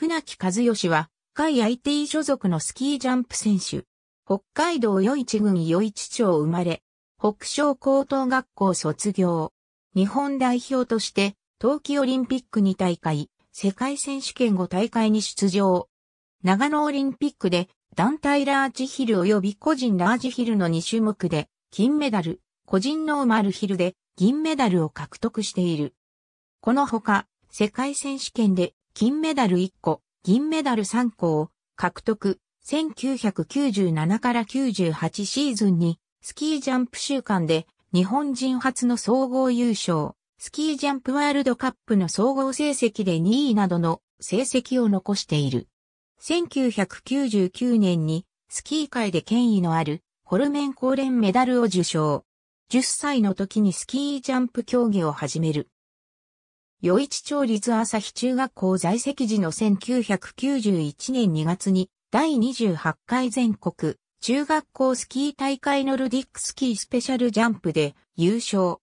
船木和義は、海 IT 所属のスキージャンプ選手。北海道与一郡い一町生まれ、北昇高等学校卒業。日本代表として、冬季オリンピック2大会、世界選手権5大会に出場。長野オリンピックで、団体ラージヒル及び個人ラージヒルの2種目で、金メダル、個人ノーマルヒルで銀メダルを獲得している。このほか、世界選手権で金メダル1個、銀メダル3個を獲得。1997から98シーズンにスキージャンプ週間で日本人初の総合優勝、スキージャンプワールドカップの総合成績で2位などの成績を残している。1999年にスキー界で権威のあるホルメン高連メダルを受賞。10歳の時にスキージャンプ競技を始める。与一町立朝日中学校在籍時の1991年2月に第28回全国中学校スキー大会ノルディックスキースペシャルジャンプで優勝。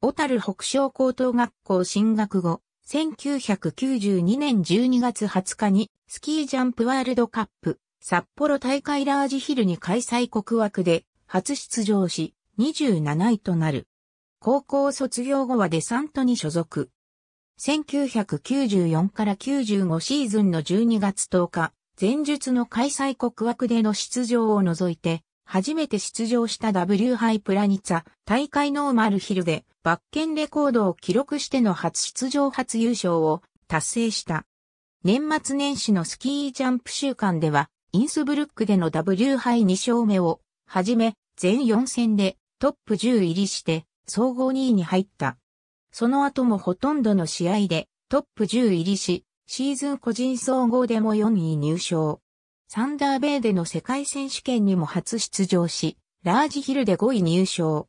小樽北小高等学校進学後、1992年12月20日にスキージャンプワールドカップ札幌大会ラージヒルに開催国枠で初出場し27位となる。高校卒業後はデサントに所属。1994から95シーズンの12月10日、前述の開催国枠での出場を除いて、初めて出場した W ハイプラニツァ大会ノーマルヒルでバッケンレコードを記録しての初出場初優勝を達成した。年末年始のスキージャンプ週間では、インスブルックでの W 杯2勝目を、はじめ、全4戦でトップ10入りして、総合2位に入った。その後もほとんどの試合でトップ10入りし、シーズン個人総合でも4位入賞。サンダーベイでの世界選手権にも初出場し、ラージヒルで5位入賞。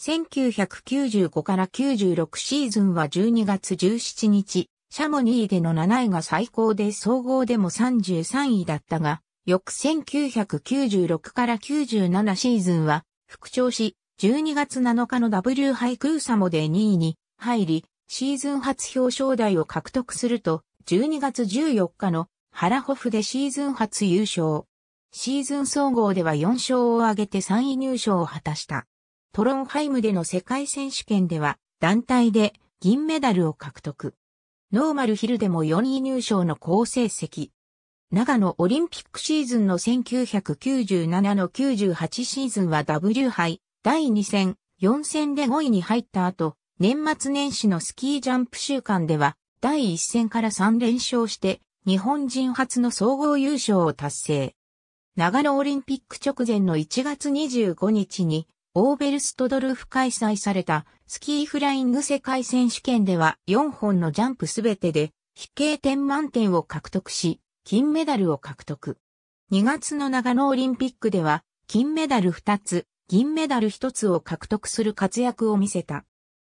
1995から96シーズンは12月17日、シャモニーでの7位が最高で総合でも33位だったが、翌1996から97シーズンは復調し、12月7日の W 杯クーサモで2位に入り、シーズン初表彰台を獲得すると、12月14日のハラホフでシーズン初優勝。シーズン総合では4勝を挙げて3位入賞を果たした。トロンハイムでの世界選手権では団体で銀メダルを獲得。ノーマルヒルでも4位入賞の好成績。長野オリンピックシーズンの1997の98シーズンは W 杯第2戦、4戦で5位に入った後、年末年始のスキージャンプ週間では、第1戦から3連勝して、日本人初の総合優勝を達成。長野オリンピック直前の1月25日に、オーベルストドルフ開催されたスキーフライング世界選手権では4本のジャンプすべてで、飛型点満点を獲得し、金メダルを獲得。2月の長野オリンピックでは、金メダル2つ、銀メダル一つを獲得する活躍を見せた。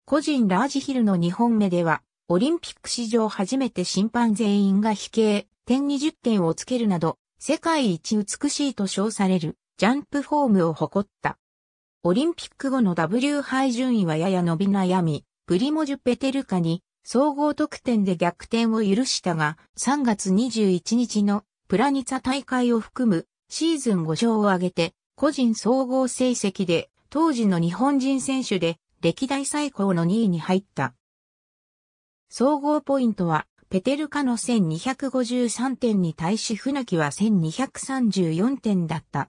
個人ラージヒルの2本目では、オリンピック史上初めて審判全員が飛型、点20点をつけるなど、世界一美しいと称されるジャンプフォームを誇った。オリンピック後の W 杯順位はやや伸び悩み、プリモジュ・ペテルカに総合得点で逆転を許したが、3月21日のプラニツァ大会を含むシーズン5勝を挙げて個人総合成績で、当時の日本人選手で、歴代最高の2位に入った。総合ポイントは、ペテルカの1253点に対し船木は1234点だった。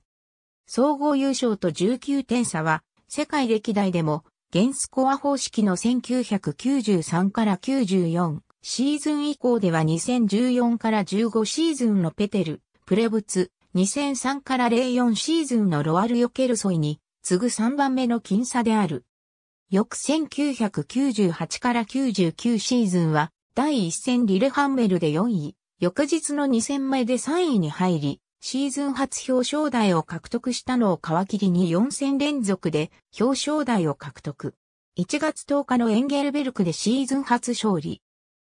総合優勝と19点差は、世界歴代でも、現スコア方式の1993から94シーズン以降では2014から15シーズンのペテル、プレブツ、2003から04シーズンのロアル・ヨケルソイに次ぐ3番目の僅差である。翌1998から99シーズンは第1戦リレハンメルで4位、翌日の2戦目で3位に入り、シーズン初表彰台を獲得したのを皮切りに4戦連続で表彰台を獲得。1月10日のエンゲルベルクでシーズン初勝利。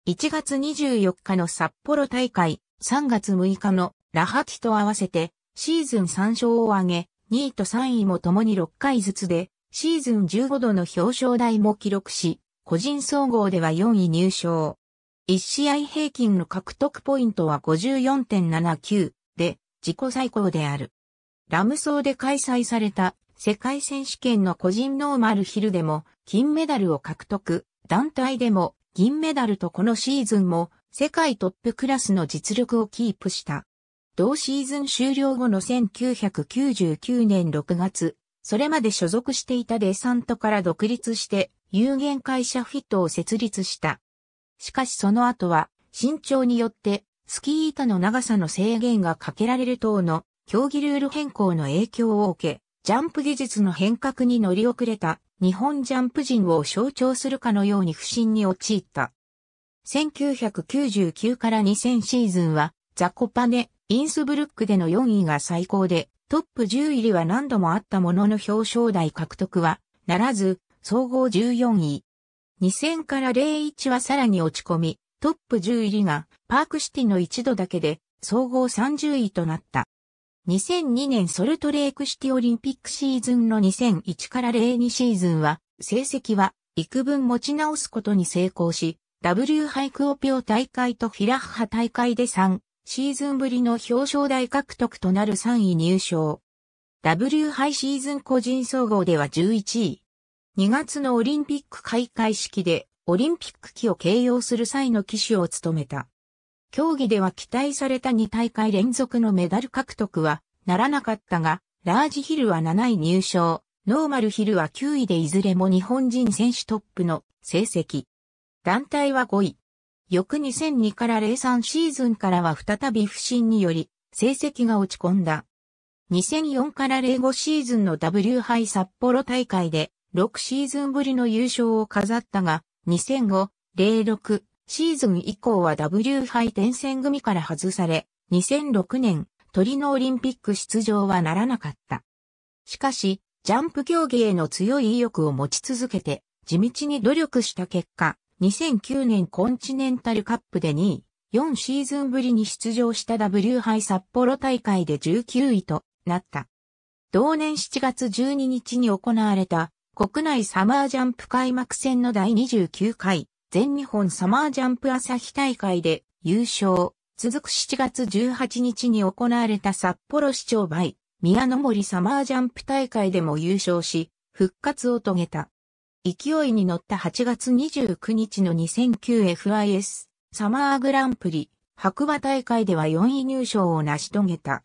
1月24日の札幌大会、3月6日のラハティと合わせてシーズン3勝を挙げ、2位と3位も共に6回ずつで、シーズン15度の表彰台も記録し、個人総合では4位入賞。1試合平均の獲得ポイントは54.79で、自己最高である。ラムソーで開催された世界選手権の個人ノーマルヒルでも金メダルを獲得、団体でも銀メダルとこのシーズンも世界トップクラスの実力をキープした。同シーズン終了後の1999年6月、それまで所属していたデサントから独立して有限会社フィットを設立した。しかしその後は、身長によってスキー板の長さの制限がかけられる等の競技ルール変更の影響を受け、ジャンプ技術の変革に乗り遅れた日本ジャンプ人を象徴するかのように不振に陥った。1999から2000シーズンはザコパネインスブルックでの4位が最高で、トップ10入りは何度もあったものの表彰台獲得は、ならず、総合14位。2000から01はさらに落ち込み、トップ10入りがパークシティの一度だけで総合30位となった。2002年ソルトレークシティオリンピックシーズンの2001から02シーズンは成績は幾分持ち直すことに成功し、W ハイクオピオ大会とフィラッハ大会で3シーズンぶりの表彰台獲得となる3位入賞。W 杯シーズン個人総合では11位。2月のオリンピック開会式でオリンピック旗を掲揚する際の旗手を務めた。競技では期待された2大会連続のメダル獲得はならなかったが、ラージヒルは7位入賞、ノーマルヒルは9位でいずれも日本人選手トップの成績。団体は5位。翌2002から03シーズンからは再び不振により、成績が落ち込んだ。2004から05シーズンの W 杯札幌大会で、6シーズンぶりの優勝を飾ったが、2005、06シーズン以降は W 杯転戦組から外され、2006年、トリノオリンピック出場はならなかった。しかし、ジャンプ競技への強い意欲を持ち続けて、地道に努力した結果、2009年コンチネンタルカップで2位、4シーズンぶりに出場した W 杯札幌大会で19位となった。同年7月12日に行われた国内サマージャンプ開幕戦の第29回全日本サマージャンプ朝日大会で優勝。続く7月18日に行われた札幌市長杯宮の森サマージャンプ大会でも優勝し、復活を遂げた。勢いに乗った8月29日の 2009FIS サマーグランプリ白馬大会では4位入賞を成し遂げた。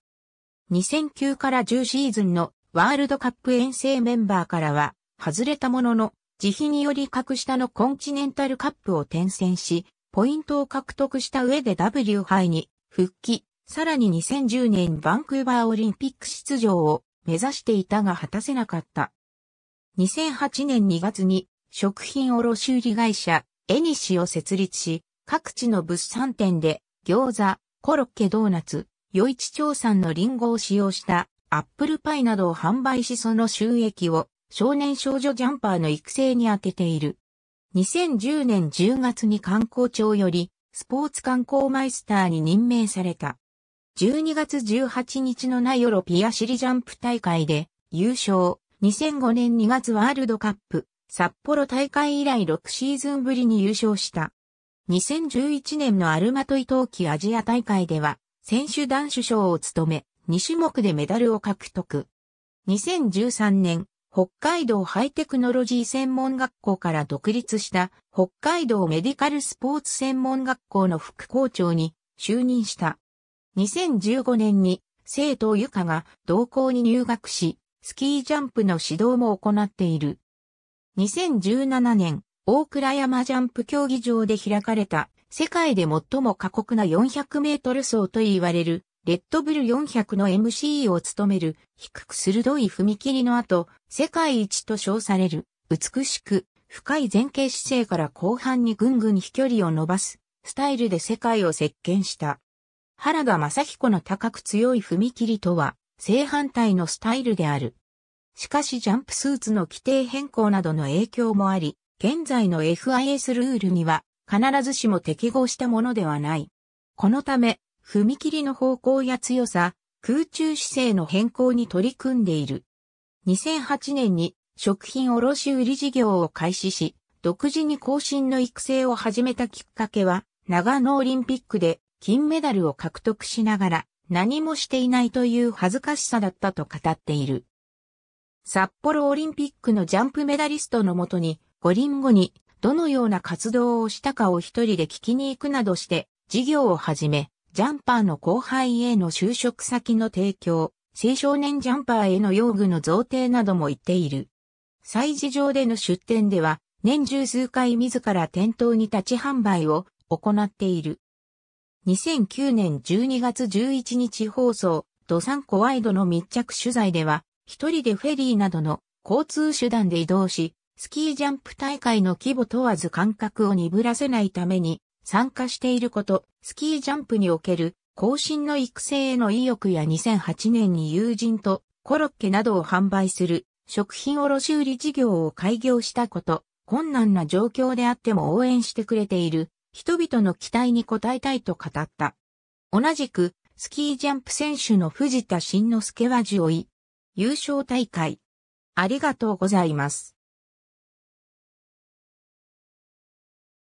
2009から10シーズンのワールドカップ遠征メンバーからは外れたものの、慈悲により格下のコンチネンタルカップを転戦し、ポイントを獲得した上で W 杯に復帰、さらに2010年バンクーバーオリンピック出場を目指していたが果たせなかった。2008年2月に食品卸売会社、エニシを設立し、各地の物産展で餃子、コロッケドーナツ、余市町産のリンゴを使用したアップルパイなどを販売しその収益を少年少女ジャンパーの育成に充てている。2010年10月に観光庁よりスポーツ観光マイスターに任命された。12月18日のナヨロピアシリジャンプ大会で優勝。2005年2月ワールドカップ、札幌大会以来6シーズンぶりに優勝した。2011年のアルマトイ冬季アジア大会では、選手団主将を務め、2種目でメダルを獲得。2013年、北海道ハイテクノロジー専門学校から独立した北海道メディカルスポーツ専門学校の副校長に就任した。2015年に生徒ゆかが同校に入学し、スキージャンプの指導も行っている。2017年、大倉山ジャンプ競技場で開かれた、世界で最も過酷な400メートル走と言われる、レッドブル400の MC を務める、低く鋭い踏切の後、世界一と称される、美しく、深い前傾姿勢から後半にぐんぐん飛距離を伸ばす、スタイルで世界を席巻した。原田正彦の高く強い踏切とは、正反対のスタイルである。しかしジャンプスーツの規定変更などの影響もあり、現在の FIS ルールには必ずしも適合したものではない。このため、踏切の方向や強さ、空中姿勢の変更に取り組んでいる。2008年に食品卸売事業を開始し、独自に更新の育成を始めたきっかけは、長野オリンピックで金メダルを獲得しながら、何もしていないという恥ずかしさだったと語っている。札幌オリンピックのジャンプメダリストのもとに、五輪後にどのような活動をしたかを一人で聞きに行くなどして、事業を始め、ジャンパーの後輩への就職先の提供、青少年ジャンパーへの用具の贈呈なども言っている。祭事場での出店では、年中数回自ら店頭に立ち販売を行っている。2009年12月11日放送、ドサンコワイドの密着取材では、一人でフェリーなどの交通手段で移動し、スキージャンプ大会の規模問わず感覚を鈍らせないために、参加していること、スキージャンプにおける後進の育成への意欲や2008年に友人とコロッケなどを販売する食品卸売事業を開業したこと、困難な状況であっても応援してくれている人々の期待に応えたいと語った。同じく、スキージャンプ選手の藤田慎之介は10位。優勝大会。ありがとうございます。